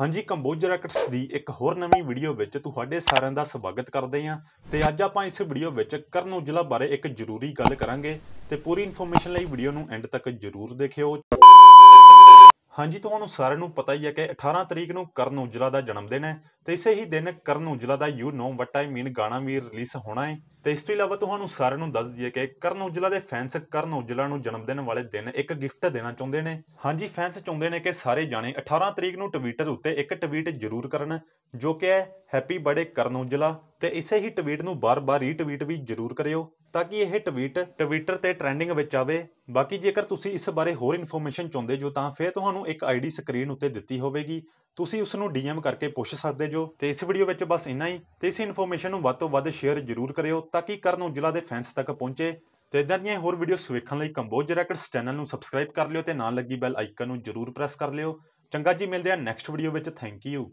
ਹਾਂਜੀ ਕੰਬੋਜ ਰੈਕਟਸ ਦੀ ਇੱਕ ਹੋਰ ਨਵੀਂ ਵੀਡੀਓ ਵਿੱਚ ਤੁਹਾਡੇ ਸਾਰਿਆਂ ਦਾ ਸਵਾਗਤ ਕਰਦੇ ਹਾਂ ਤੇ ਅੱਜ ਆਪਾਂ ਇਸ ਵੀਡੀਓ ਵਿੱਚ ਕਰਨ ਉਜਲਾ ਬਾਰੇ ਇੱਕ ਜ਼ਰੂਰੀ ਗੱਲ ਕਰਾਂਗੇ ਤੇ ਪੂਰੀ ਇਨਫੋਰਮੇਸ਼ਨ ਲਈ ਵੀਡੀਓ ਨੂੰ ਐਂਡ ਤੱਕ ਜ਼ਰੂਰ ਦੇਖਿਓ ਹਾਂਜੀ ਤੁਹਾਨੂੰ ਸਾਰਿਆਂ ਨੂੰ ਪਤਾ ਹੀ ਹੈ ਕਿ 18 ਤਰੀਕ ਨੂੰ ਕਰਨ ਉਜਲਾ ਦਾ ਜਨਮ ਦਿਨ ਹੈ ਤੇ ਇਸੇ ਹੀ ਦਿਨ ਕਰਨ ਉਜਲਾ ਦਾ ਯੂ ਨੋ ਵਟ ਆਈ ਮੀਨ ਗਾਣਾ ਵੀ ਰਿਲੀਜ਼ ਹੋਣਾ ਹੈ ਤੇ ਇਸ ਤੋਂ ਇਲਾਵਾ ਤੁਹਾਨੂੰ ਸਾਰਿਆਂ ਨੂੰ ਦੱਸ ਦਈਏ ਕਿ ਕਰਨ ਉਜਲਾ ਦੇ ਫੈਨਸ ਕਰਨ ਉਜਲਾ ਨੂੰ ਜਨਮ ਦਿਨ ਵਾਲੇ ਦਿਨ ਇੱਕ ਗਿਫਟ ਦੇਣਾ ਚਾਹੁੰਦੇ ਨੇ ਹਾਂਜੀ ਫੈਨਸ ਚਾਹੁੰਦੇ ਨੇ ਕਿ ਸਾਰੇ ਜਾਣੇ 18 ਤਰੀਕ ਨੂੰ ਟਵਿੱਟਰ ਉੱਤੇ ਇੱਕ ਟਵੀਟ ਜ਼ਰੂਰ ਕਰਨ ਜੋ ਕਿ ਹੈ ਹੈਪੀ ਬਰਥਡੇ ਕਰਨ ਉਜਲਾ ਤੇ ਇਸੇ ਹੀ ਟਵੀਟ ਨੂੰ ਬਾਰ-ਬਾਰ ਰੀਟਵੀਟ ਵੀ ਜ਼ਰੂਰ ਕਰਿਓ ਤਾਂ ਕਿ ਇਹ ਟਵੀਟ ਟਵਿੱਟਰ ਤੇ ਟ੍ਰੈਂਡਿੰਗ ਵਿੱਚ ਆਵੇ ਬਾਕੀ ਜੇਕਰ ਤੁਸੀਂ ਇਸ ਬਾਰੇ ਹੋਰ ਇਨਫੋਰਮੇਸ਼ਨ ਚਾਹੁੰਦੇ ਜੋ ਤਾਂ ਫਿਰ ਤੁਹਾਨੂੰ ਇੱਕ ਆਈਡੀ ਸਕਰੀਨ ਉੱਤੇ ਦਿੱਤੀ ਹੋਵੇਗੀ ਤੁਸੀਂ ਉਸ ਨੂੰ ਡੀਐਮ ਕਰਕੇ ਪੁੱਛ ਸਕਦੇ ਜੋ ਤੇ ਇਸ ਵੀਡੀਓ ਵਿੱਚ ਬਸ ਇੰਨਾ ਹੀ ਤੇ ਇਸ ਇਨਫੋਰਮੇਸ਼ਨ ਨੂੰ ਵੱਧ ਤੋਂ ਵੱਧ ਸ਼ੇਅਰ ਜ਼ਰੂਰ ਕਰਿਓ ਤਾਂ ਕਿ ਕਰਨ ਉਜਲਾ ਦੇ ਫੈਨਸ ਤੱਕ ਪਹੁੰਚੇ ਤੇ ਇਦਾਂ ਦੀਆਂ ਹੋਰ ਵੀਡੀਓਸ ਵੇਖਣ ਲਈ ਕੰਬੋਜ ਰੈਕਡਸ ਚੈਨਲ ਨੂੰ ਸਬਸਕ੍ਰਾਈਬ ਕਰ ਲਿਓ ਤੇ ਨਾਲ ਲੱਗੀ ਬੈਲ ਆਈਕਨ ਨੂੰ ਜ਼ਰੂਰ ਪ੍ਰੈਸ ਕਰ ਲਿਓ ਚੰਗਾ ਜੀ ਮਿਲਦੇ ਆ ਨੈਕਸਟ ਵੀਡੀਓ ਵਿੱਚ ਥੈਂਕ ਯੂ